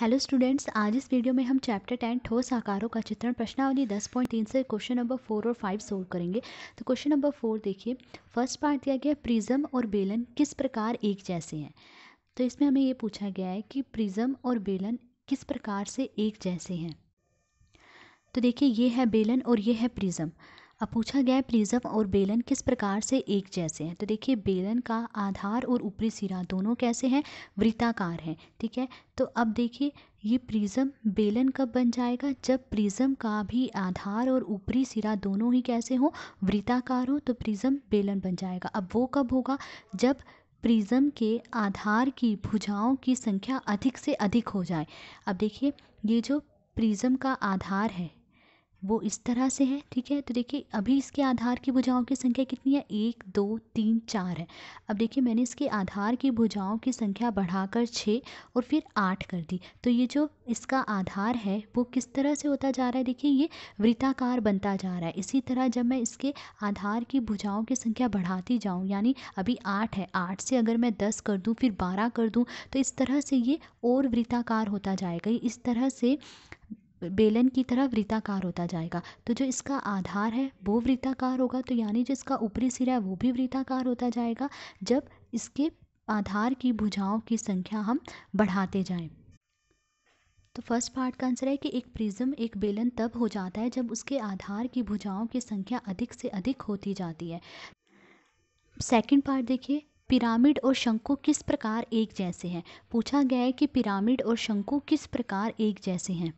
hello students आज इस video में हम चैप्टर टेन ठोस आकारों का चित्रण प्रश्नावली दस पॉइंट तीन से क्वेश्चन नंबर फोर और फाइव सोल्व करेंगे तो क्वेश्चन नंबर फोर देखिए फर्स्ट पार्ट दिया गया प्रिज्म और बेलन किस प्रकार एक जैसे हैं तो इसमें हमें ये पूछा गया है कि प्रिज्म और बेलन किस प्रकार से एक जैसे हैं तो देखिए ये है बेलन और ये है प्रिज्म अब पूछा गया है प्रिज्म और बेलन किस प्रकार से एक जैसे हैं तो देखिए बेलन का आधार और ऊपरी सिरा दोनों कैसे हैं वृत्ताकार हैं ठीक है तो अब देखिए ये प्रिज्म बेलन कब बन जाएगा जब प्रिज्म का भी आधार और ऊपरी सिरा दोनों ही कैसे हो वृत्ताकार हो तो प्रिज्म बेलन बन जाएगा अब वो कब होगा जब प्रिज्म के आधार की भुजाओं की संख्या अधिक से अधिक हो जाए अब देखिए ये जो प्रिज्म का आधार है वो इस तरह से है ठीक है तो देखिए अभी इसके आधार की भुजाओं की संख्या कितनी है एक दो तीन चार है अब देखिए मैंने इसके आधार की भुजाओं की संख्या बढ़ाकर छः और फिर आठ कर दी तो ये जो इसका आधार है वो किस तरह से होता जा रहा है देखिए ये वृत्ताकार बनता जा रहा है इसी तरह जब मैं इसके आधार की भुजाओं की संख्या बढ़ाती जाऊँ यानी अभी आठ है आठ से अगर मैं दस कर दूँ फिर बारह कर दूँ तो इस तरह से ये और वृत्ताकार होता जाएगा इस तरह से बेलन की तरह वृत्ताकार होता जाएगा तो जो इसका आधार है वो वृत्ताकार होगा तो यानी जो इसका ऊपरी सिरा है वो भी वृत्ताकार होता जाएगा जब इसके आधार की भुजाओं की संख्या हम बढ़ाते जाएं तो फर्स्ट पार्ट का आंसर है कि एक प्रिज्म एक बेलन तब हो जाता है जब उसके आधार की भुजाओं की संख्या अधिक से अधिक होती जाती है सेकंड पार्ट देखिए पिरामिड और शंकु किस प्रकार एक जैसे हैं पूछा गया है कि पिरामिड और शंकु किस प्रकार एक जैसे हैं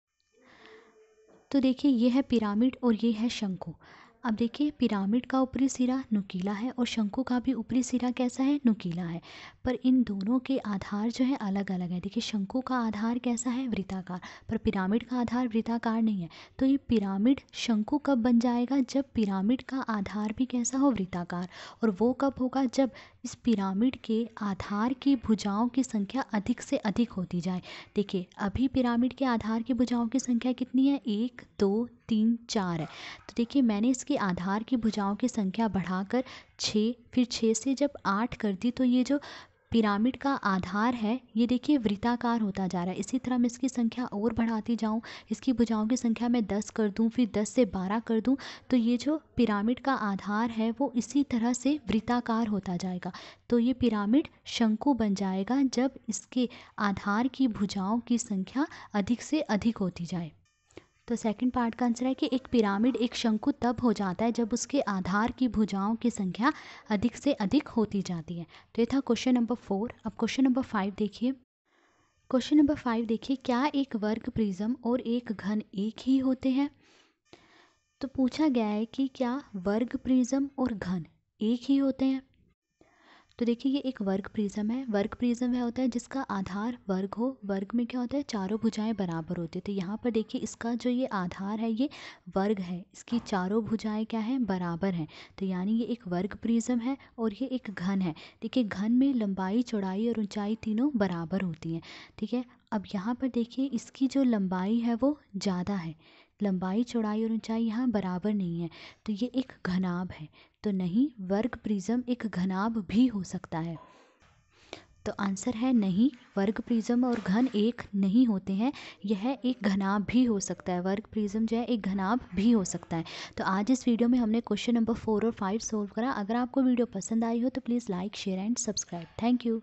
तो देखिए ये है पिरामिड और ये है शंकु अब देखिए पिरामिड का ऊपरी सिरा नुकीला है और शंकु का भी ऊपरी सिरा कैसा है नुकीला है पर इन दोनों के आधार जो है अलग अलग है देखिए शंकु का आधार कैसा है वृताकार पर पिरामिड का आधार वृताकार नहीं है तो ये पिरामिड शंकु कब बन जाएगा जब पिरामिड का आधार भी कैसा हो वृताकार और वो कब होगा जब इस पिरामिड के आधार की भुजाओं की संख्या अधिक से अधिक होती जाए देखिए अभी पिरामिड के आधार की भुजाओं की संख्या कितनी है एक दो तीन चार है तो देखिए मैंने इसके आधार की भुजाओं की संख्या बढ़ाकर छः फिर छः से जब आठ कर दी तो ये जो पिरामिड का आधार है ये देखिए वृत्ताकार होता जा रहा है इसी तरह मैं इसकी संख्या और बढ़ाती जाऊँ इसकी भुजाओं की संख्या मैं दस कर दूँ फिर दस से बारह कर दूँ तो ये जो पिरामिड का आधार है वो इसी तरह से वृत्ताकार होता जाएगा तो ये पिरामिड शंकु बन जाएगा जब इसके आधार की भुजाओं की संख्या अधिक से अधिक होती जाए तो सेकंड पार्ट का आंसर है कि एक पिरामिड एक शंकु तब हो जाता है जब उसके आधार की भुजाओं की संख्या अधिक से अधिक होती जाती है तो ये था क्वेश्चन नंबर फोर अब क्वेश्चन नंबर फाइव देखिए क्वेश्चन नंबर फाइव देखिए क्या एक वर्ग प्रिज्म और एक घन एक ही होते हैं तो पूछा गया है कि क्या वर्ग प्रिज्म और घन एक ही होते हैं तो देखिए ये एक वर्ग प्रिज्म है वर्ग प्रिज्म वह होता है जिसका आधार वर्ग हो वर्ग में क्या होता है चारों भुजाएं बराबर होती है तो यहाँ पर देखिए इसका जो ये आधार है ये वर्ग है इसकी चारों भुजाएं क्या है बराबर हैं तो यानी ये एक वर्ग प्रिज्म है और ये एक घन है देखिए घन में लंबाई चौड़ाई और ऊंचाई तीनों बराबर होती हैं ठीक है अब यहाँ पर देखिए इसकी जो लंबाई है वो ज़्यादा है लंबाई चौड़ाई और ऊंचाई यहाँ बराबर नहीं है तो ये एक घनाभ है तो नहीं वर्ग प्रिज्म एक घनाभ भी हो सकता है तो आंसर है नहीं वर्ग प्रिज्म और घन एक नहीं होते हैं यह एक घनाभ भी हो सकता है वर्ग प्रिज्म जो है एक घनाभ भी हो सकता है तो आज इस वीडियो में हमने क्वेश्चन नंबर फोर और फाइव सोल्व करा अगर आपको वीडियो पसंद आई हो तो please like share and subscribe thank you